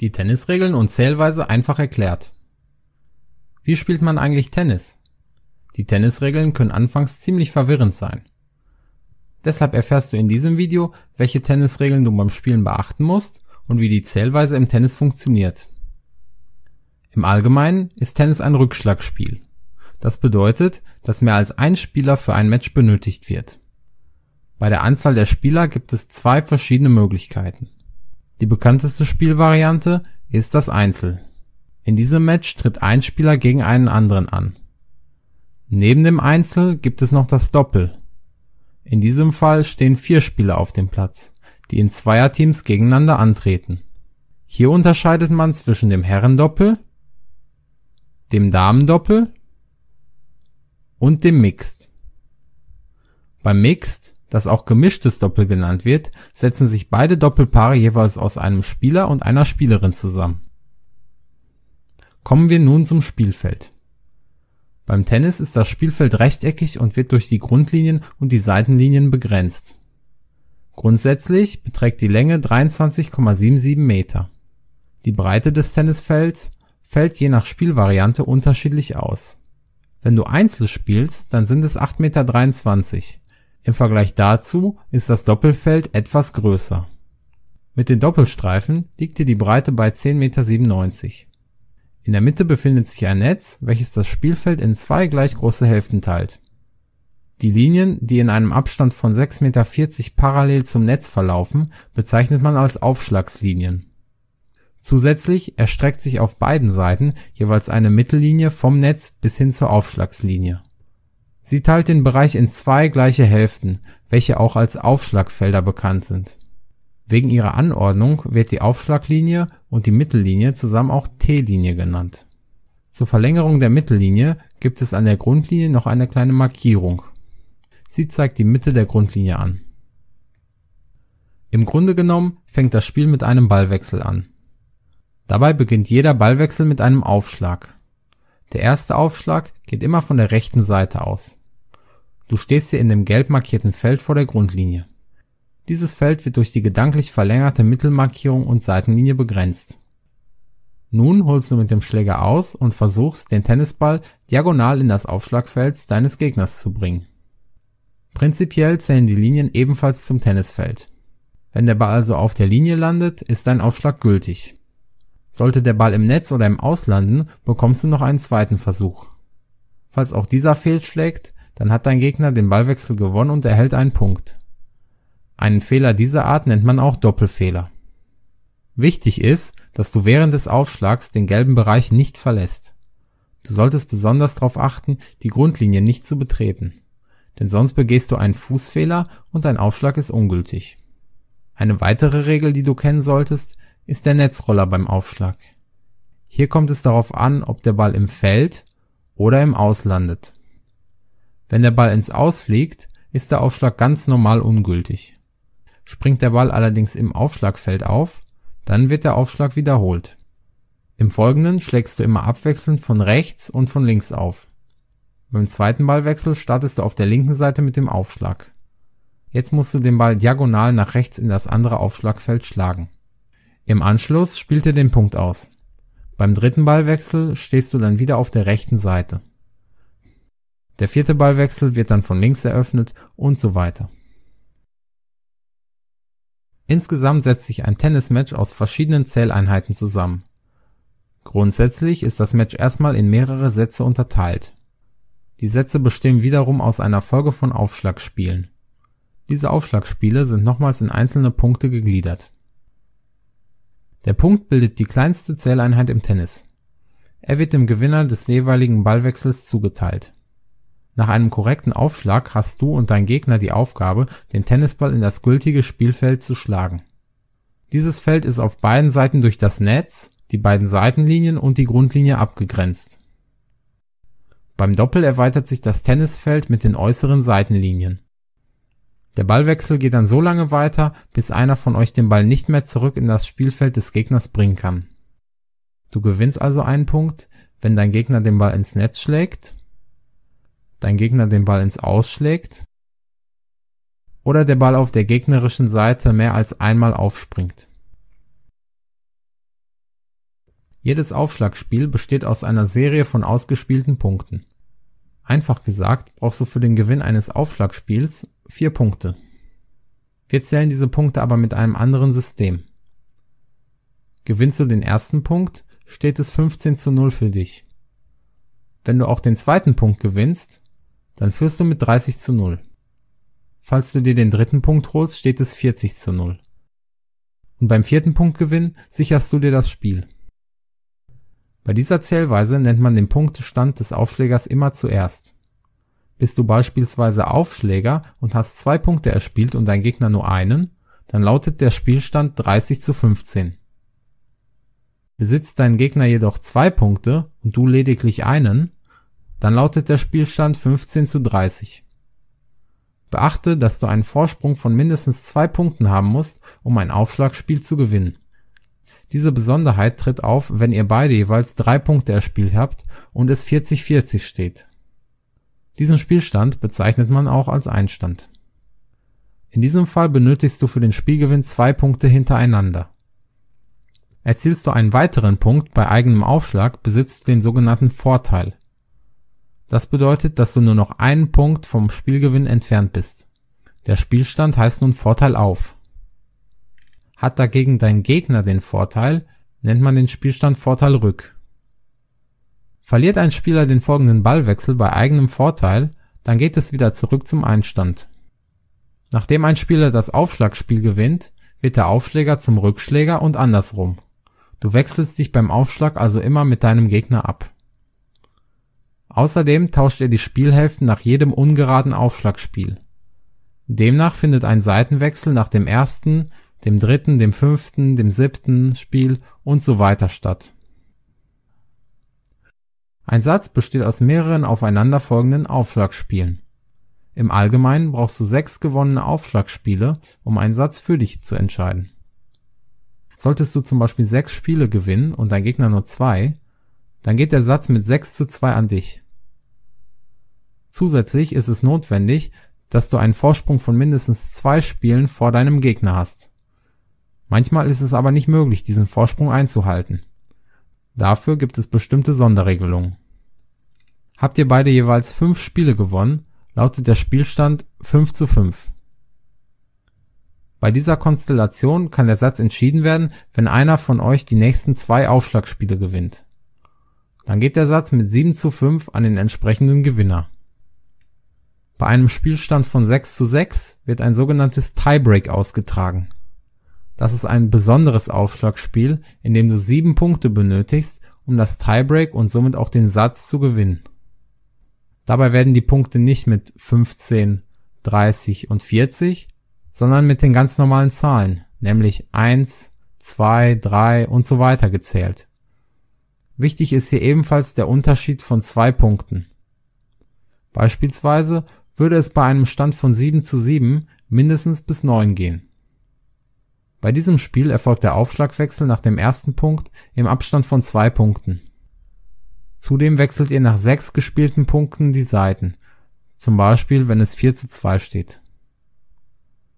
Die Tennisregeln und Zählweise einfach erklärt. Wie spielt man eigentlich Tennis? Die Tennisregeln können anfangs ziemlich verwirrend sein. Deshalb erfährst du in diesem Video, welche Tennisregeln du beim Spielen beachten musst und wie die Zählweise im Tennis funktioniert. Im Allgemeinen ist Tennis ein Rückschlagspiel. Das bedeutet, dass mehr als ein Spieler für ein Match benötigt wird. Bei der Anzahl der Spieler gibt es zwei verschiedene Möglichkeiten die bekannteste Spielvariante ist das Einzel. In diesem Match tritt ein Spieler gegen einen anderen an. Neben dem Einzel gibt es noch das Doppel. In diesem Fall stehen vier Spieler auf dem Platz, die in Zweierteams gegeneinander antreten. Hier unterscheidet man zwischen dem Herrendoppel, dem Damendoppel und dem Mixed. Beim Mixed das auch gemischtes Doppel genannt wird, setzen sich beide Doppelpaare jeweils aus einem Spieler und einer Spielerin zusammen. Kommen wir nun zum Spielfeld. Beim Tennis ist das Spielfeld rechteckig und wird durch die Grundlinien und die Seitenlinien begrenzt. Grundsätzlich beträgt die Länge 23,77 Meter. Die Breite des Tennisfelds fällt je nach Spielvariante unterschiedlich aus. Wenn du Einzel spielst, dann sind es 8,23 Meter im Vergleich dazu ist das Doppelfeld etwas größer. Mit den Doppelstreifen liegt hier die Breite bei 10,97 Meter. In der Mitte befindet sich ein Netz, welches das Spielfeld in zwei gleich große Hälften teilt. Die Linien, die in einem Abstand von 6,40 Meter parallel zum Netz verlaufen, bezeichnet man als Aufschlagslinien. Zusätzlich erstreckt sich auf beiden Seiten jeweils eine Mittellinie vom Netz bis hin zur Aufschlagslinie Sie teilt den Bereich in zwei gleiche Hälften, welche auch als Aufschlagfelder bekannt sind. Wegen ihrer Anordnung wird die Aufschlaglinie und die Mittellinie zusammen auch T-Linie genannt. Zur Verlängerung der Mittellinie gibt es an der Grundlinie noch eine kleine Markierung. Sie zeigt die Mitte der Grundlinie an. Im Grunde genommen fängt das Spiel mit einem Ballwechsel an. Dabei beginnt jeder Ballwechsel mit einem Aufschlag der erste Aufschlag geht immer von der rechten Seite aus. Du stehst hier in dem gelb markierten Feld vor der Grundlinie. Dieses Feld wird durch die gedanklich verlängerte Mittelmarkierung und Seitenlinie begrenzt. Nun holst du mit dem Schläger aus und versuchst, den Tennisball diagonal in das Aufschlagfeld deines Gegners zu bringen. Prinzipiell zählen die Linien ebenfalls zum Tennisfeld. Wenn der Ball also auf der Linie landet, ist dein Aufschlag gültig. Sollte der Ball im Netz oder im Auslanden, bekommst du noch einen zweiten Versuch. Falls auch dieser fehlschlägt, dann hat dein Gegner den Ballwechsel gewonnen und erhält einen Punkt. Einen Fehler dieser Art nennt man auch Doppelfehler. Wichtig ist, dass du während des Aufschlags den gelben Bereich nicht verlässt. Du solltest besonders darauf achten, die Grundlinie nicht zu betreten, denn sonst begehst du einen Fußfehler und dein Aufschlag ist ungültig. Eine weitere Regel, die du kennen solltest, ist der Netzroller beim Aufschlag. Hier kommt es darauf an, ob der Ball im Feld oder im Aus landet. Wenn der Ball ins Aus fliegt, ist der Aufschlag ganz normal ungültig. Springt der Ball allerdings im Aufschlagfeld auf, dann wird der Aufschlag wiederholt. Im Folgenden schlägst du immer abwechselnd von rechts und von links auf. Beim zweiten Ballwechsel startest du auf der linken Seite mit dem Aufschlag. Jetzt musst du den Ball diagonal nach rechts in das andere Aufschlagfeld schlagen. Im Anschluss spielt er den Punkt aus. Beim dritten Ballwechsel stehst du dann wieder auf der rechten Seite. Der vierte Ballwechsel wird dann von links eröffnet und so weiter. Insgesamt setzt sich ein Tennismatch aus verschiedenen Zähleinheiten zusammen. Grundsätzlich ist das Match erstmal in mehrere Sätze unterteilt. Die Sätze bestehen wiederum aus einer Folge von Aufschlagspielen. Diese Aufschlagspiele sind nochmals in einzelne Punkte gegliedert der Punkt bildet die kleinste Zähleinheit im Tennis. Er wird dem Gewinner des jeweiligen Ballwechsels zugeteilt. Nach einem korrekten Aufschlag hast du und dein Gegner die Aufgabe, den Tennisball in das gültige Spielfeld zu schlagen. Dieses Feld ist auf beiden Seiten durch das Netz, die beiden Seitenlinien und die Grundlinie abgegrenzt. Beim Doppel erweitert sich das Tennisfeld mit den äußeren Seitenlinien der Ballwechsel geht dann so lange weiter, bis einer von euch den Ball nicht mehr zurück in das Spielfeld des Gegners bringen kann. Du gewinnst also einen Punkt, wenn dein Gegner den Ball ins Netz schlägt, dein Gegner den Ball ins Ausschlägt oder der Ball auf der gegnerischen Seite mehr als einmal aufspringt. Jedes Aufschlagspiel besteht aus einer Serie von ausgespielten Punkten. Einfach gesagt brauchst du für den Gewinn eines Aufschlagspiels vier Punkte. Wir zählen diese Punkte aber mit einem anderen System. Gewinnst du den ersten Punkt, steht es 15 zu 0 für dich. Wenn du auch den zweiten Punkt gewinnst, dann führst du mit 30 zu 0. Falls du dir den dritten Punkt holst, steht es 40 zu 0. Und beim vierten Punktgewinn sicherst du dir das Spiel. Bei dieser Zählweise nennt man den Punktestand des Aufschlägers immer zuerst. Bist du beispielsweise Aufschläger und hast zwei Punkte erspielt und dein Gegner nur einen, dann lautet der Spielstand 30 zu 15. Besitzt dein Gegner jedoch zwei Punkte und du lediglich einen, dann lautet der Spielstand 15 zu 30. Beachte, dass du einen Vorsprung von mindestens zwei Punkten haben musst, um ein Aufschlagspiel zu gewinnen. Diese Besonderheit tritt auf, wenn ihr beide jeweils drei Punkte erspielt habt und es 40-40 steht. Diesen Spielstand bezeichnet man auch als Einstand. In diesem Fall benötigst du für den Spielgewinn zwei Punkte hintereinander. Erzielst du einen weiteren Punkt bei eigenem Aufschlag, besitzt du den sogenannten Vorteil. Das bedeutet, dass du nur noch einen Punkt vom Spielgewinn entfernt bist. Der Spielstand heißt nun Vorteil auf. Hat dagegen dein Gegner den Vorteil, nennt man den Spielstand Vorteil rück Verliert ein Spieler den folgenden Ballwechsel bei eigenem Vorteil, dann geht es wieder zurück zum Einstand. Nachdem ein Spieler das Aufschlagspiel gewinnt, wird der Aufschläger zum Rückschläger und andersrum. Du wechselst dich beim Aufschlag also immer mit deinem Gegner ab. Außerdem tauscht ihr die Spielhälften nach jedem ungeraden Aufschlagspiel. Demnach findet ein Seitenwechsel nach dem ersten, dem dritten, dem fünften, dem siebten Spiel und so weiter statt ein Satz besteht aus mehreren aufeinanderfolgenden Aufschlagspielen. Im Allgemeinen brauchst du sechs gewonnene Aufschlagspiele, um einen Satz für dich zu entscheiden. Solltest du zum Beispiel sechs Spiele gewinnen und dein Gegner nur zwei, dann geht der Satz mit 6 zu 2 an dich. Zusätzlich ist es notwendig, dass du einen Vorsprung von mindestens zwei Spielen vor deinem Gegner hast. Manchmal ist es aber nicht möglich, diesen Vorsprung einzuhalten Dafür gibt es bestimmte Sonderregelungen. Habt ihr beide jeweils fünf Spiele gewonnen, lautet der Spielstand 5 zu 5. Bei dieser Konstellation kann der Satz entschieden werden, wenn einer von euch die nächsten zwei Aufschlagspiele gewinnt. Dann geht der Satz mit 7 zu 5 an den entsprechenden Gewinner. Bei einem Spielstand von 6 zu 6 wird ein sogenanntes Tiebreak ausgetragen das ist ein besonderes Aufschlagspiel, in dem du sieben Punkte benötigst, um das Tiebreak und somit auch den Satz zu gewinnen. Dabei werden die Punkte nicht mit 15, 30 und 40, sondern mit den ganz normalen Zahlen, nämlich 1, 2, 3 und so weiter gezählt. Wichtig ist hier ebenfalls der Unterschied von zwei Punkten. Beispielsweise würde es bei einem Stand von 7 zu 7 mindestens bis 9 gehen. Bei diesem Spiel erfolgt der Aufschlagwechsel nach dem ersten Punkt im Abstand von zwei Punkten. Zudem wechselt ihr nach sechs gespielten Punkten die Seiten, zum Beispiel wenn es 4 zu 2 steht.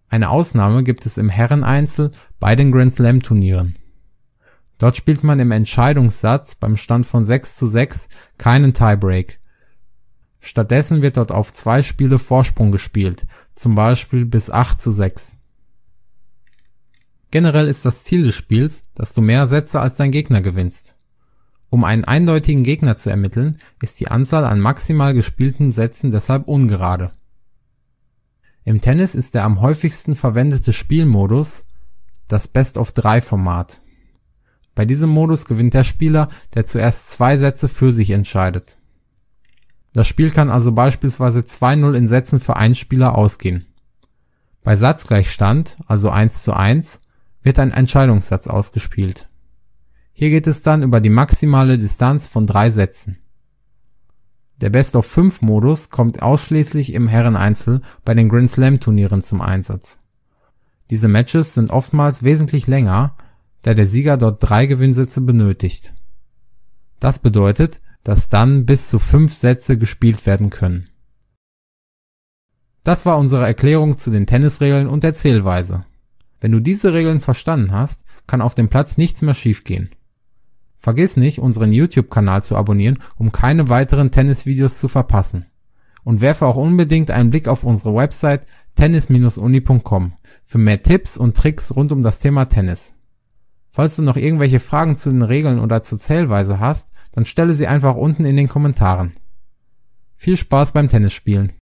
Eine Ausnahme gibt es im Herreneinzel bei den Grand-Slam-Turnieren. Dort spielt man im Entscheidungssatz beim Stand von 6 zu 6 keinen Tiebreak. Stattdessen wird dort auf zwei Spiele Vorsprung gespielt, zum Beispiel bis 8 zu 6. Generell ist das Ziel des Spiels, dass du mehr Sätze als dein Gegner gewinnst. Um einen eindeutigen Gegner zu ermitteln, ist die Anzahl an maximal gespielten Sätzen deshalb ungerade. Im Tennis ist der am häufigsten verwendete Spielmodus das Best-of-Drei-Format. Bei diesem Modus gewinnt der Spieler, der zuerst zwei Sätze für sich entscheidet. Das Spiel kann also beispielsweise 2-0 in Sätzen für einen Spieler ausgehen. Bei Satzgleichstand, also 1 zu 1, wird ein Entscheidungssatz ausgespielt. Hier geht es dann über die maximale Distanz von drei Sätzen. Der Best-of-5-Modus kommt ausschließlich im Herreneinzel bei den Grand-Slam-Turnieren zum Einsatz. Diese Matches sind oftmals wesentlich länger, da der Sieger dort drei Gewinnsätze benötigt. Das bedeutet, dass dann bis zu fünf Sätze gespielt werden können. Das war unsere Erklärung zu den Tennisregeln und der Zählweise. Wenn du diese Regeln verstanden hast, kann auf dem Platz nichts mehr schiefgehen. Vergiss nicht, unseren YouTube-Kanal zu abonnieren, um keine weiteren Tennisvideos zu verpassen. Und werfe auch unbedingt einen Blick auf unsere Website tennis-uni.com für mehr Tipps und Tricks rund um das Thema Tennis. Falls du noch irgendwelche Fragen zu den Regeln oder zur Zählweise hast, dann stelle sie einfach unten in den Kommentaren. Viel Spaß beim Tennisspielen!